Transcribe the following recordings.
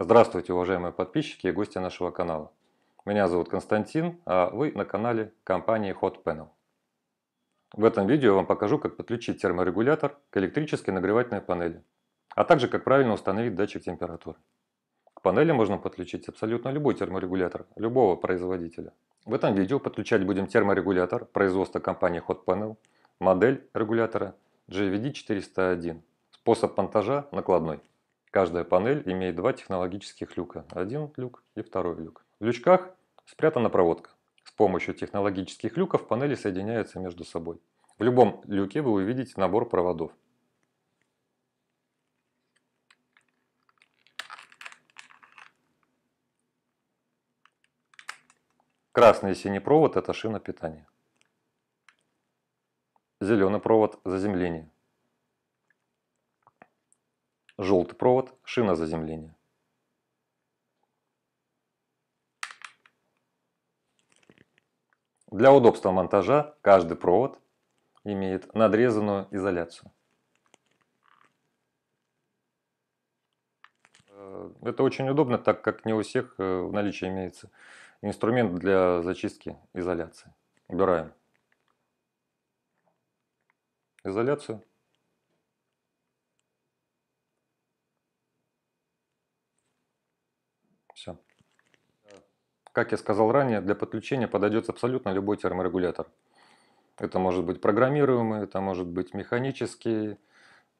Здравствуйте, уважаемые подписчики и гости нашего канала. Меня зовут Константин, а вы на канале компании Hot Panel. В этом видео я вам покажу, как подключить терморегулятор к электрической нагревательной панели, а также как правильно установить датчик температуры. К панели можно подключить абсолютно любой терморегулятор, любого производителя. В этом видео подключать будем терморегулятор производства компании Hot Panel, модель регулятора GVD401, способ монтажа накладной. Каждая панель имеет два технологических люка. Один люк и второй люк. В лючках спрятана проводка. С помощью технологических люков панели соединяются между собой. В любом люке вы увидите набор проводов. Красный и синий провод – это шина питания. Зеленый провод – заземление. Желтый провод, шина заземления. Для удобства монтажа каждый провод имеет надрезанную изоляцию. Э, это очень удобно, так как не у всех э, в наличии имеется инструмент для зачистки изоляции. Убираем изоляцию. Как я сказал ранее, для подключения подойдет абсолютно любой терморегулятор. Это может быть программируемый, это может быть механический,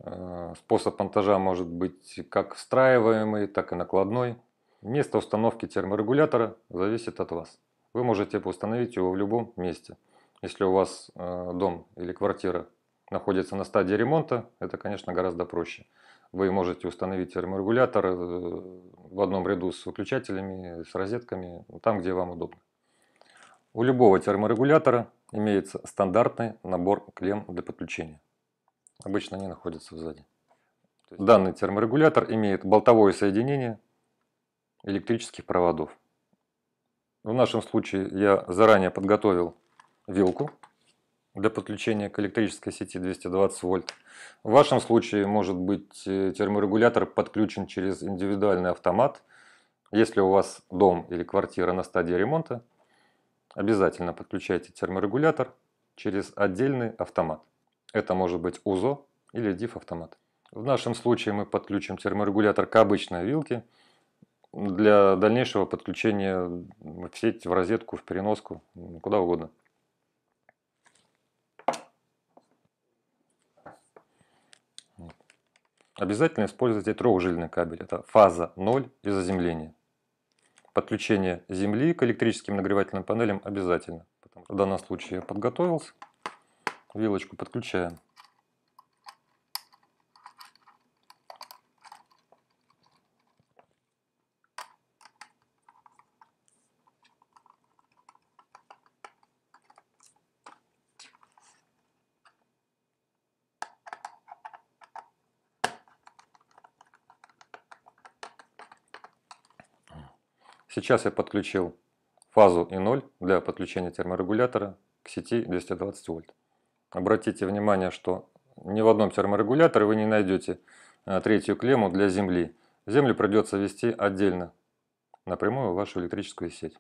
э, способ монтажа может быть как встраиваемый, так и накладной. Место установки терморегулятора зависит от вас. Вы можете установить его в любом месте. Если у вас э, дом или квартира находится на стадии ремонта, это, конечно, гораздо проще. Вы можете установить терморегулятор э, в одном ряду с выключателями, с розетками, там, где вам удобно. У любого терморегулятора имеется стандартный набор клемм для подключения. Обычно они находятся сзади. Данный терморегулятор имеет болтовое соединение электрических проводов. В нашем случае я заранее подготовил вилку для подключения к электрической сети 220 вольт. В вашем случае может быть э, терморегулятор подключен через индивидуальный автомат. Если у вас дом или квартира на стадии ремонта, обязательно подключайте терморегулятор через отдельный автомат. Это может быть УЗО или DIF-автомат. В нашем случае мы подключим терморегулятор к обычной вилке для дальнейшего подключения в сеть, в розетку, в переноску, куда угодно. Обязательно используйте трехжильный кабель. Это фаза 0 и заземление. Подключение земли к электрическим нагревательным панелям обязательно. в данном случае я подготовился. Вилочку подключаем. Сейчас я подключил фазу и 0 для подключения терморегулятора к сети 220 вольт. Обратите внимание, что ни в одном терморегуляторе вы не найдете э, третью клемму для земли. Землю придется вести отдельно напрямую в вашу электрическую сеть.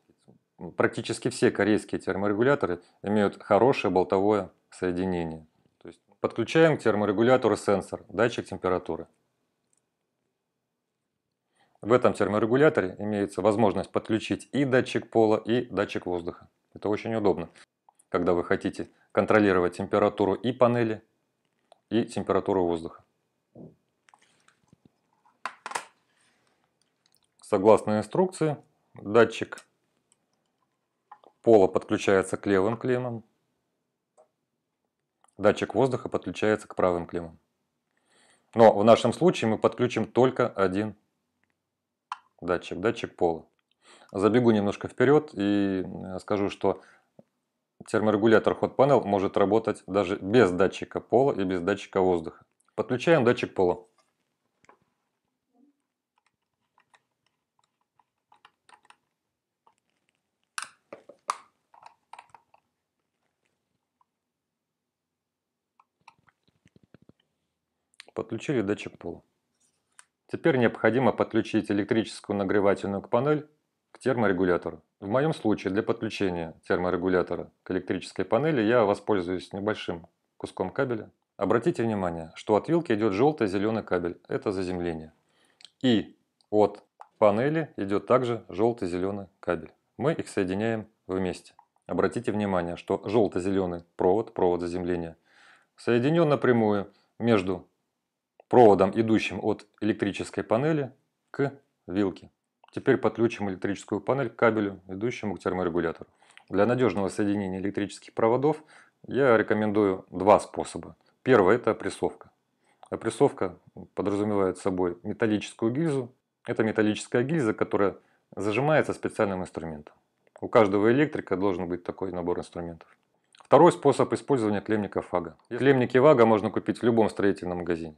Практически все корейские терморегуляторы имеют хорошее болтовое соединение. подключаем к терморегулятору сенсор, датчик температуры. В этом терморегуляторе имеется возможность подключить и датчик пола, и датчик воздуха. Это очень удобно, когда вы хотите контролировать температуру и панели, и температуру воздуха. Согласно инструкции, датчик пола подключается к левым клеммам, датчик воздуха подключается к правым клеммам. Но в нашем случае мы подключим только один датчик, датчик пола. Забегу немножко вперед и э, скажу, что терморегулятор Hot Panel может работать даже без датчика пола и без датчика воздуха. Подключаем датчик пола. Подключили датчик пола. Теперь необходимо подключить электрическую нагревательную панель к терморегулятору. В моем случае для подключения терморегулятора к электрической панели я воспользуюсь небольшим куском кабеля. Обратите внимание, что от вилки идет желто-зеленый кабель, это заземление. И от панели идет также желто-зеленый кабель. Мы их соединяем вместе. Обратите внимание, что желто-зеленый провод, провод заземления, соединен напрямую между проводом, идущим от электрической панели к вилке. Теперь подключим электрическую панель к кабелю, идущему к терморегулятору. Для надежного соединения электрических проводов я рекомендую два способа. Первый – это опрессовка. Опрессовка подразумевает собой металлическую гильзу. Это металлическая гильза, которая зажимается специальным инструментом. У каждого электрика должен быть такой набор инструментов. Второй способ использования клемника фага. Клемники вага можно купить в любом строительном магазине.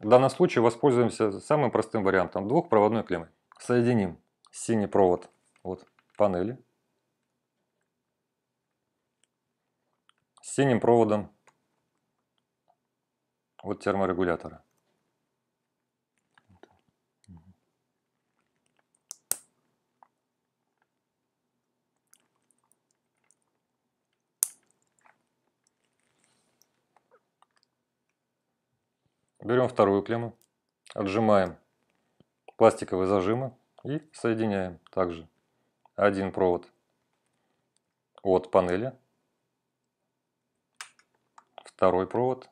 В данном случае воспользуемся самым простым вариантом двухпроводной клеммой. Соединим синий провод от панели с синим проводом от терморегулятора. Берем вторую клемму, отжимаем пластиковые зажимы и соединяем также один провод от панели, второй провод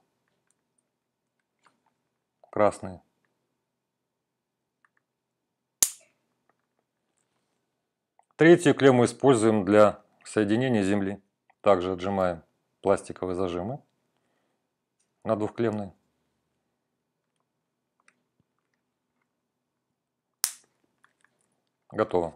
красный. Третью клемму используем для соединения земли. Также отжимаем пластиковые зажимы на двухклемной. Готово.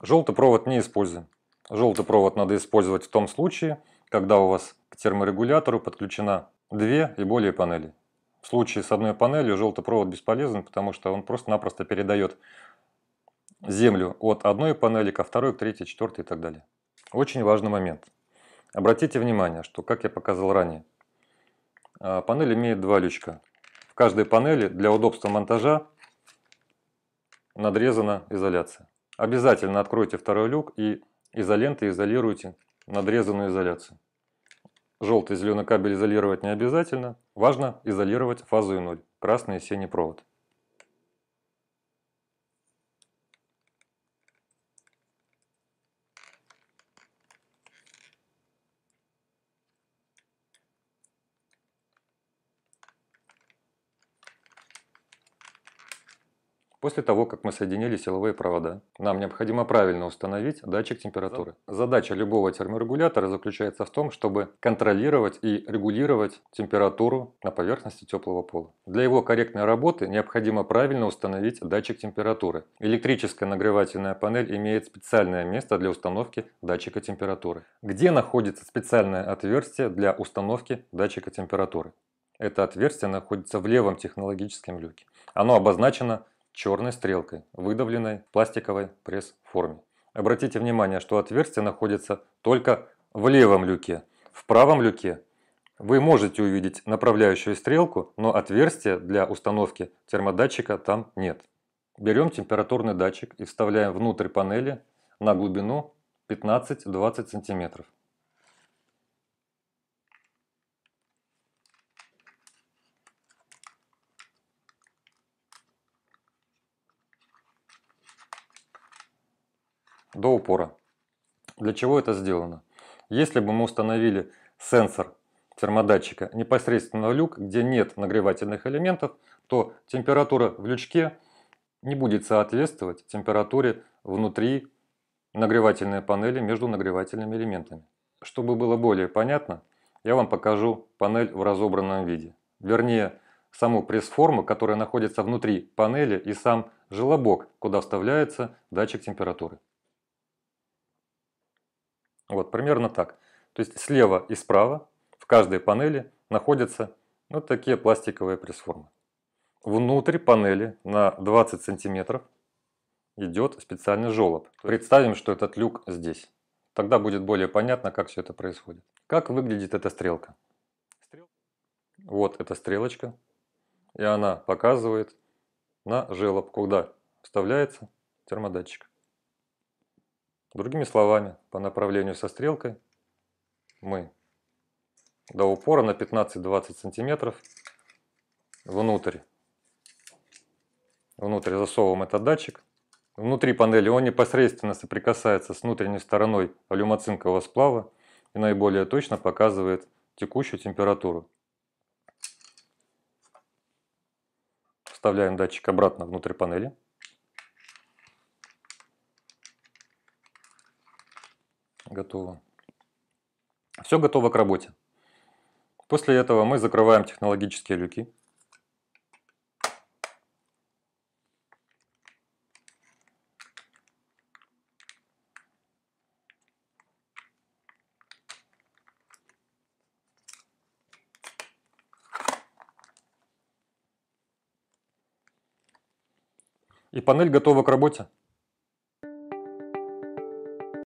Желтый провод не используем. Желтый провод надо использовать в том случае, когда у вас к терморегулятору подключена две и более панели. В случае с одной панелью желтый провод бесполезен, потому что он просто-напросто передает землю от одной панели ко второй, к третьей, четвертой и так далее. Очень важный момент. Обратите внимание, что, как я показал ранее, а, панель имеет два лючка. В каждой панели для удобства монтажа надрезана изоляция. Обязательно откройте второй люк и изолентой изолируйте надрезанную изоляцию. Желтый и зеленый кабель изолировать не обязательно, важно изолировать фазу и ноль, красный и синий провод. После того, как мы соединили силовые провода, нам необходимо правильно установить датчик температуры. Задача любого терморегулятора заключается в том, чтобы контролировать и регулировать температуру на поверхности теплого пола. Для его корректной работы необходимо правильно установить датчик температуры. Электрическая нагревательная панель имеет специальное место для установки датчика температуры. Где находится специальное отверстие для установки датчика температуры? Это отверстие находится в левом технологическом люке. Оно обозначено черной стрелкой, выдавленной в пластиковой пресс-форме. Обратите внимание, что отверстие находится только в левом люке. В правом люке вы можете увидеть направляющую стрелку, но отверстия для установки термодатчика там нет. Берем температурный датчик и вставляем внутрь панели на глубину 15-20 см. до упора. Для чего это сделано? Если бы мы установили сенсор термодатчика непосредственно в люк, где нет нагревательных элементов, то температура в лючке не будет соответствовать температуре внутри нагревательной панели между нагревательными элементами. Чтобы было более понятно, я вам покажу панель в разобранном виде. Вернее, саму пресс-форму, которая находится внутри панели и сам желобок, куда вставляется датчик температуры. Вот, примерно так. То есть слева и справа в каждой панели находятся вот ну, такие пластиковые пресс-формы. Внутрь панели на 20 сантиметров идет специальный желоб. Представим, что этот люк здесь. Тогда будет более понятно, как все это происходит. Как выглядит эта стрелка? Вот эта стрелочка. И она показывает на желоб, куда вставляется термодатчик. Другими словами, по направлению со стрелкой мы до упора на 15-20 сантиметров внутрь. Внутрь засовываем этот датчик. Внутри панели он непосредственно соприкасается с внутренней стороной алюмоцинкового сплава и наиболее точно показывает текущую температуру. Вставляем датчик обратно внутрь панели. готово. Все готово к работе. После этого мы закрываем технологические люки. И панель готова к работе.